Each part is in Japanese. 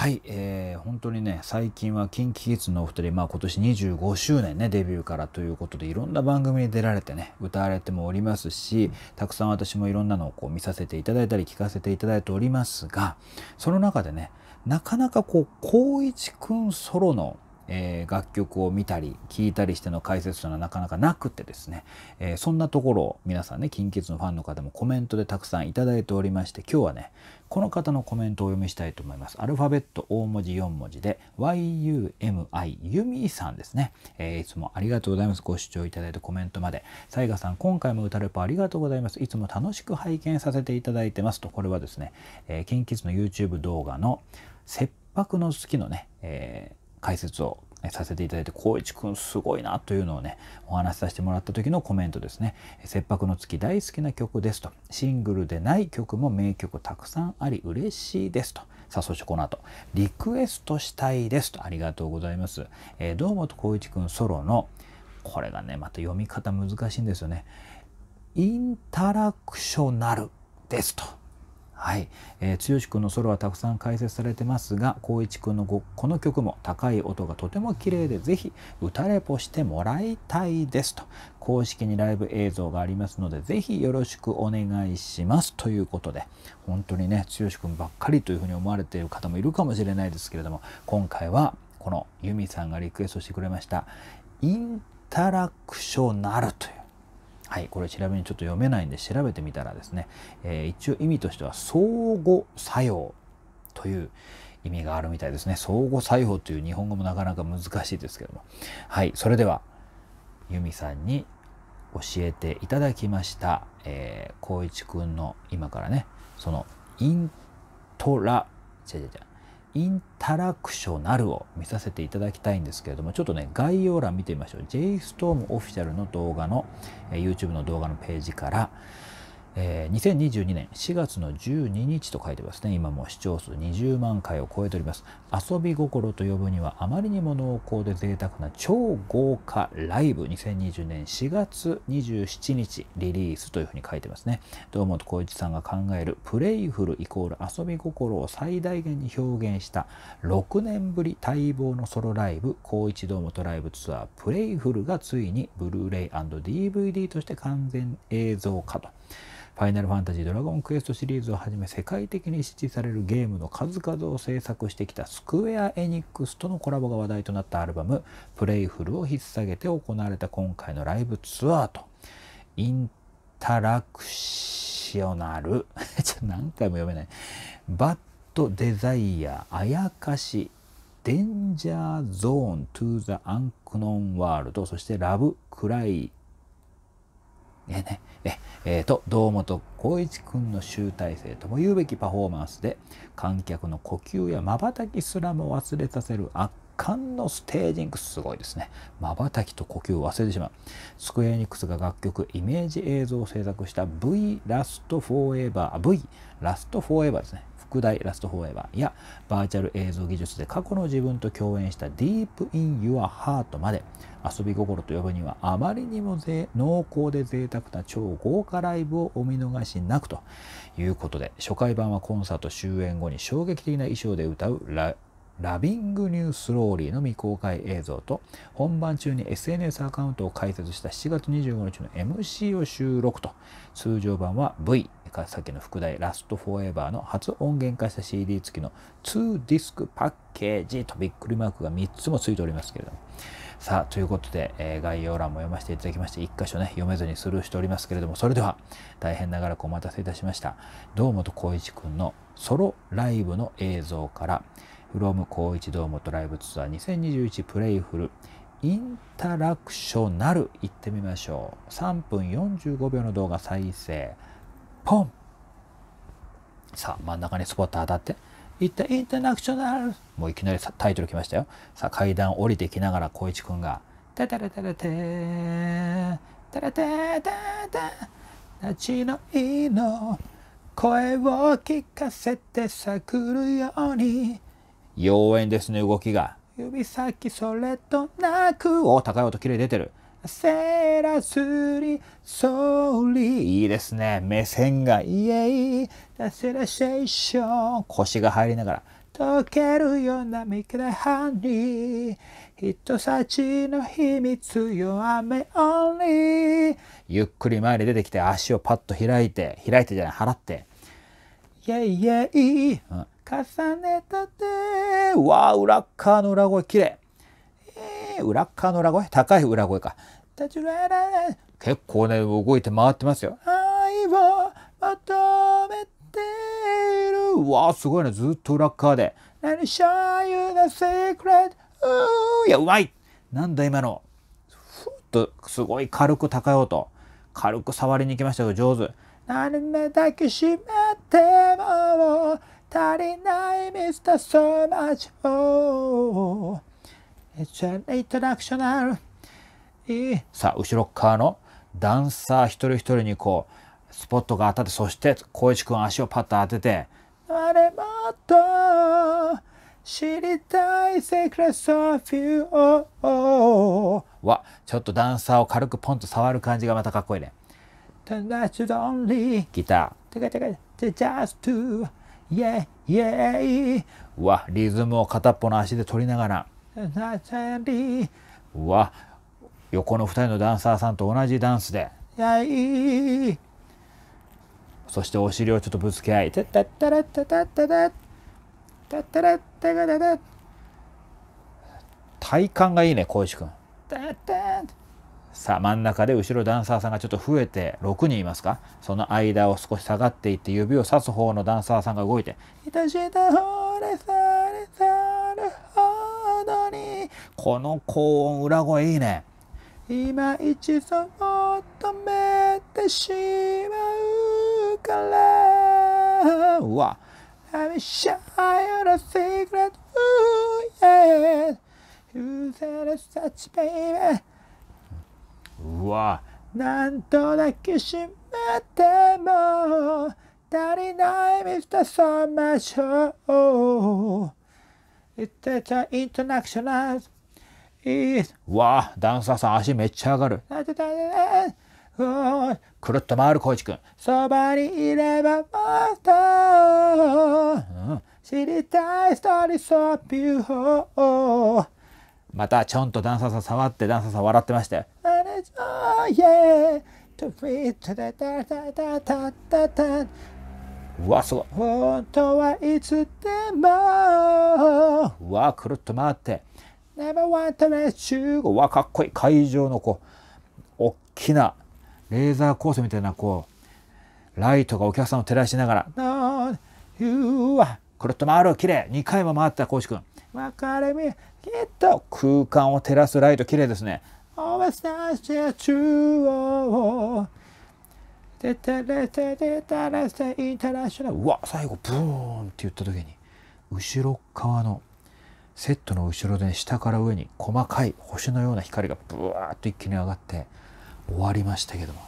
はい、えー、本当にね、最近は KinKiKids のお二人、まあ今年25周年ね、デビューからということで、いろんな番組に出られてね、歌われてもおりますし、たくさん私もいろんなのをこう見させていただいたり、聞かせていただいておりますが、その中でね、なかなかこう、光一くんソロのえー、楽曲を見たり聞いたりしての解説というのはなかなかなくてですね、えー、そんなところを皆さんね近鉄のファンの方もコメントでたくさんいただいておりまして今日はねこの方のコメントをお読みしたいと思います。アルファベット大文字4文字で YUMI ユミさんですね、えー、いつもありがとうございます。ご視聴いただいたコメントまで。サイガさん、今回も歌ルパありがとうございます。いつも楽しく拝見させていただいてますと、これはですね、えー、キンの YouTube 動画の切迫の月のね、えー解説をさせていただいて光一くんすごいなというのをねお話しさせてもらった時のコメントですね「切迫の月大好きな曲です」と「シングルでない曲も名曲たくさんあり嬉しいです」と。さあそしてこの後リクエストしたいです」とありがとうございます。えー、堂本光一くんソロのこれがねまた読み方難しいんですよね。インタラクショナルですと。はい、えー、剛君のソロはたくさん解説されてますが光一君のこの曲も高い音がとても綺麗でぜひ歌レポしてもらいたいですと公式にライブ映像がありますのでぜひよろしくお願いしますということで本当にね剛君ばっかりというふうに思われている方もいるかもしれないですけれども今回はこのユミさんがリクエストしてくれましたインタラクショナルというはい、これ調べにちょっと読めないんで調べてみたらですね、えー、一応意味としては相互作用という意味があるみたいですね。相互作用という日本語もなかなか難しいですけども。はい、それでは由美さんに教えていただきました、えー、一くんの今からね、そのイントラ、じゃじゃじゃ、インタラクショナルを見させていただきたいんですけれども、ちょっとね、概要欄見てみましょう。JSTORM オフィシャルの動画の、え YouTube の動画のページから、えー、2022年4月の12日と書いてますね今も視聴数20万回を超えております遊び心と呼ぶにはあまりにも濃厚で贅沢な超豪華ライブ2020年4月27日リリースというふうに書いてますね堂本光一さんが考えるプレイフルイコール遊び心を最大限に表現した6年ぶり待望のソロライブ光一堂本ライブツアープレイフルがついにブルーレイ &DVD として完全映像化とファイナルファンタジードラゴンクエストシリーズをはじめ世界的に支持されるゲームの数々を制作してきたスクウェア・エニックスとのコラボが話題となったアルバム「プレイフル」を引っ提げて行われた今回のライブツアーとインタラクショナル ちょ何回も読めないバッドデザイアあやかしデンジャーゾーン・トゥ・ザ・アンクノン・ワールドそしてラブ・クライねねええー、と堂本光一君の集大成とも言うべきパフォーマンスで観客の呼吸やまばたきすらも忘れさせる圧巻のステージングすごいですねまばたきと呼吸を忘れてしまうスクエエニックスが楽曲イメージ映像を制作した V ラストフォーエバー V ラストフォーエバーですね副題ラストフォーエバーやバーチャル映像技術で過去の自分と共演したディープインユアハートまで遊び心と呼ぶにはあまりにも濃厚で贅沢な超豪華ライブをお見逃しなくということで初回版はコンサート終演後に衝撃的な衣装で歌うララビングニュースローリーの未公開映像と、本番中に SNS アカウントを開設した7月25日の MC を収録と、通常版は V、さっきの副題ラストフォーエバーの初音源化した CD 付きの2ディスクパッケージとびっくりマークが3つもついておりますけれども。さあ、ということで、えー、概要欄も読ませていただきまして、1箇所ね、読めずにスルーしておりますけれども、それでは、大変長らくお待たせいたしました。堂本光一くんのソロライブの映像から、from 高一ドームドライブツアー2021プレイフルインタラクショナル行ってみましょう3分45秒の動画再生ポンさあ真ん中にスポット当たっていったインタラクショナルもういきなりタイトル来ましたよさあ階段降りてきながら光一くんが「タタラタラテータラテタタ立のいいの声を聞かせてさくるように」妖艶ですね動きが指先それとなくお高い音きれい出てるセーラスリソリいいですね目線がイエイダセラシェイション腰が入りながら溶けるようなハニー人差しの秘密オンリーゆっくり前に出てきて足をパッと開いて開いてじゃない払ってイエイイエイ、うん重ねたてわあ裏側の裏声きれい、えー、裏側の裏声高い裏声か結構ね動いて回ってますよ愛をとめているわあすごいねずっと裏側で何しゃゆなセクレットいやうまいなんだ今のふっとすごい軽く高い音軽く触りに行きましたけど上手何目抱きしめても足りない Mr. So much more It's an international さあ後ろ側のダンサー一人一人にこうスポットが当たってそして光一君足をパッと当てて「あれもっと知りたい Secrets of You、oh, oh. わちょっとダンサーを軽くポンと触る感じがまたかっこいいね。t h only ギター。Just to イエイイエイはリズムを片っぽの足で取りながらナチャリは横の2人のダンサーさんと同じダンスでイエイそしてお尻をちょっとぶつけ合いタッタラッタタッタタッタッタラッタガ体幹がいいね小石くん。さあ真ん中で後ろダンサーさんがちょっと増えて6人いますかその間を少し下がっていって指をさす方のダンサーさんが動いて「いたしたほれされさるほどに」この高音裏声いいね。今一度求めてしまうからうわ I'm shy on a secret ooh yeah You said it's such baby うわなんとだけしめても足りないミスターーマーショー It's the international is わダンサーさん足めっちゃ上がるくるっと回る浩チくんそばにいればもっと、うん、知りたいストーリーソーピューまたちょんとダンサーさん触ってダンサーさん笑ってましたよ。うわすごい本当はいつでもうわくるっと回って Never want to let you わかっこいい会場のこう大きなレーザーコースみたいなこうライトがお客さんを照らしながら「No, you are くるっと回るきれい2回も回ったコウくん分かれ目きっと空間を照らすライトきれいですねおばさんして中央でたらせでたらせインタラショナルうわ最後ブーンって言った時に後ろ側のセットの後ろで、下から上に細かい星のような光がブワーッと一気に上がって終わりましたけども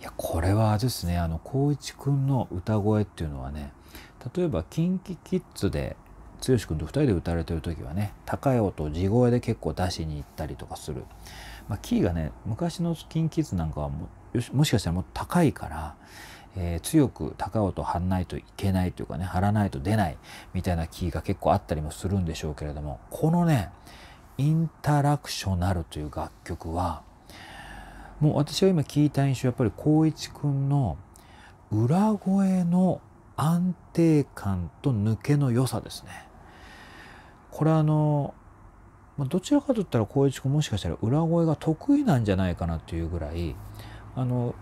いやこれはですねあの光一くんの歌声っていうのはね例えば KinKiKids で剛君と2人で歌われてる時はね高い音を地声で結構出しに行ったりとかする、まあ、キーがね昔の KinKids なんかはももしかしたらもっと高いから、えー、強く高い音を張らないといけないというかね張らないと出ないみたいなキーが結構あったりもするんでしょうけれどもこのねインタラクショナルという楽曲はもう私は今聞いた印象やっぱり光一君の裏声の安定感と抜けの良さですね。これあの、まどちらかといったら光一君もしかしたら裏声が得意なんじゃないかなっていうぐらい、あの、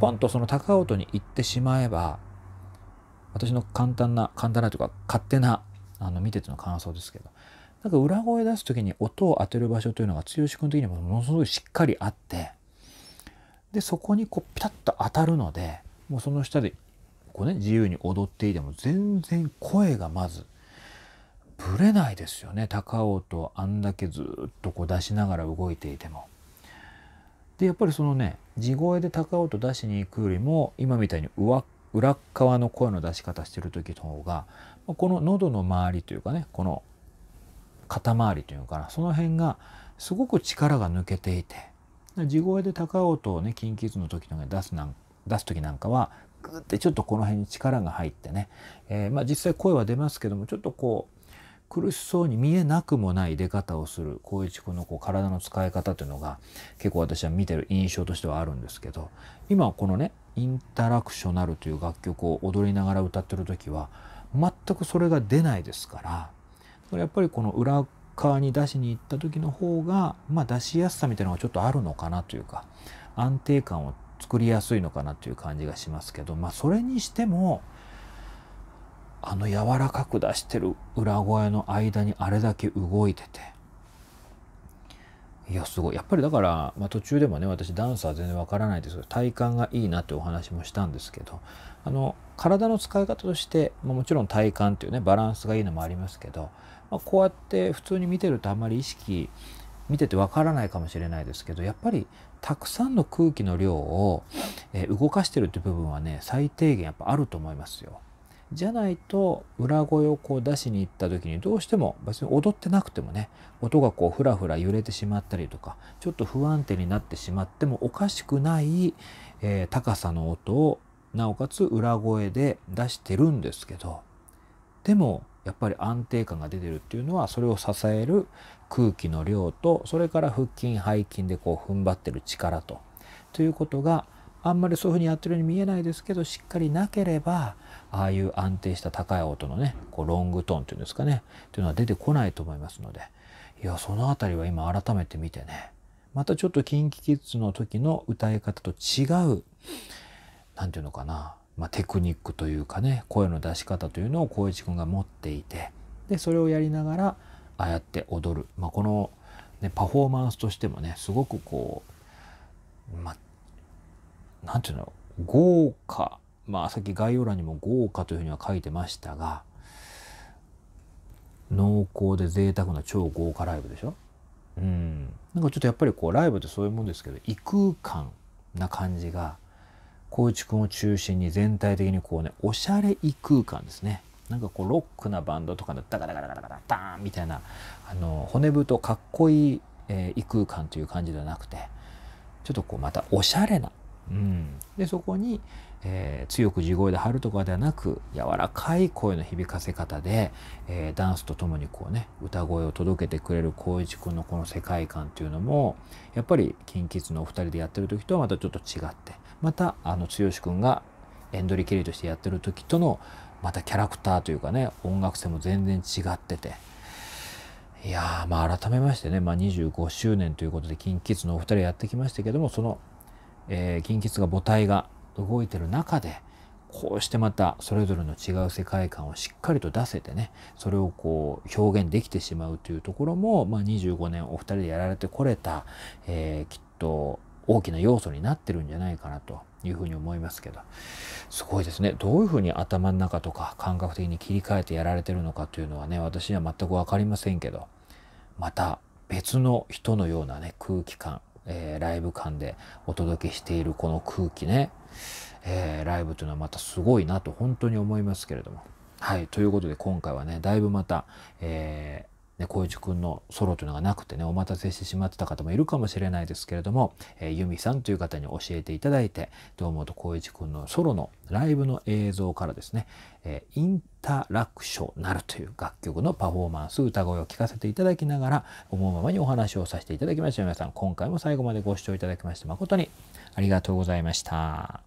ポンとその高音に行ってしまえば、私の簡単な、簡単なというか勝手な、あの見てての感想ですけど、なんか裏声出す時に音を当てる場所というのが剛君的にもものすごいしっかりあって、で、そこにこうピタッと当たるので、もうその下でこうね自由に踊っていても全然声がまずぶれないですよね高音とあんだけずっとこう出しながら動いていても。でやっぱりそのね地声で高音出しに行くよりも今みたいに上裏側の声の出し方してる時の方がこの喉の周りというかねこの肩周りというかなその辺がすごく力が抜けていて地声で高音とね近畿図の時の出すなん出す時なんかはグってちょっとこの辺に力が入ってね、えー、まあ、実際声は出ますけどもちょっとこう苦しそうに見えなくもない出方をする光一君のこう体の使い方というのが結構私は見てる印象としてはあるんですけど今このね「インタラクショナル」という楽曲を踊りながら歌ってる時は全くそれが出ないですからやっぱりこの裏側に出しに行った時の方が、まあ、出しやすさみたいなのがちょっとあるのかなというか安定感を作りやすいのかなという感じがしますけど、まあ、それにしてもあの柔らかく出してる裏声の間にあれだけ動いてていやすごいやっぱりだから、まあ、途中でもね私ダンスは全然わからないですけど体幹がいいなってお話もしたんですけどあの体の使い方として、まあ、もちろん体幹っていうねバランスがいいのもありますけど、まあ、こうやって普通に見てるとあんまり意識見ててわからないかもしれないですけどやっぱりたくさんの空気の量を、え動かしてるって部分はね最低限やっぱあると思いますよ。じゃないと裏声をこう出しに行った時にどうしても別に踊ってなくてもね音がこうふらふら揺れてしまったりとかちょっと不安定になってしまってもおかしくない、えー、高さの音をなおかつ裏声で出してるんですけどでもやっぱり安定感が出てるっていうのはそれを支える空気の量とそれから腹筋背筋でこう踏ん張ってる力とということがあんまりそういうふうにやってるように見えないですけどしっかりなければああいう安定した高い音のねこうロングトーンっていうんですかねというのは出てこないと思いますのでいやその辺りは今改めて見てねまたちょっと KinKiKids の時の歌い方と違う何て言うのかな、まあ、テクニックというかね声の出し方というのを光一くんが持っていてでそれをやりながらああやって踊る、まあ、この、ね、パフォーマンスとしてもねすごくこうま何て言うの豪華まあさっき概要欄にも豪華というふうには書いてましたが濃厚で贅沢な超豪華ライブでしょうん、なんかちょっとやっぱりこうライブってそういうもんですけど異空間な感じが光一くんを中心に全体的にこうねおしゃれ異空間ですねなんかこうロックなバンドとかのダガダガダガダガダーンみたいなあの骨太かっこいい、えー、異空間という感じではなくてちょっとこうまたおしゃれな、うん、でそこに、えー、強く地声で張るとかではなく柔らかい声の響かせ方で、えー、ダンスとともにこうね歌声を届けてくれる光一君のこの世界観というのもやっぱり KinKids のお二人でやってる時とはまたちょっと違ってまたあの剛君がエンドリケリーとしてやってる時とのまたキャラクターというかね音楽性も全然違ってていやまあ改めましてね、まあ、25周年ということで KinKids のお二人やってきましたけどもその KinKids、が母体が動いてる中でこうしてまたそれぞれの違う世界観をしっかりと出せてねそれをこう表現できてしまうというところも、まあ、25年お二人でやられてこれた、えー、きっと大きな要素になってるんじゃないかなというふうに思いますけどすごいですねどういうふうに頭の中とか感覚的に切り替えてやられてるのかというのはね私には全く分かりませんけどまた別の人のようなね空気感、えー、ライブ感でお届けしているこの空気ね、えー、ライブというのはまたすごいなと本当に思いますけれども。はい。ということで今回はね、だいぶまた、えーね、光一くんのソロというのがなくてね、お待たせしてしまってた方もいるかもしれないですけれども、えー、ユミさんという方に教えていただいて、堂本光一くんのソロのライブの映像からですね、えー、インタラクショナルという楽曲のパフォーマンス、歌声を聴かせていただきながら、思うままにお話をさせていただきました。皆さん、今回も最後までご視聴いただきまして誠にありがとうございました。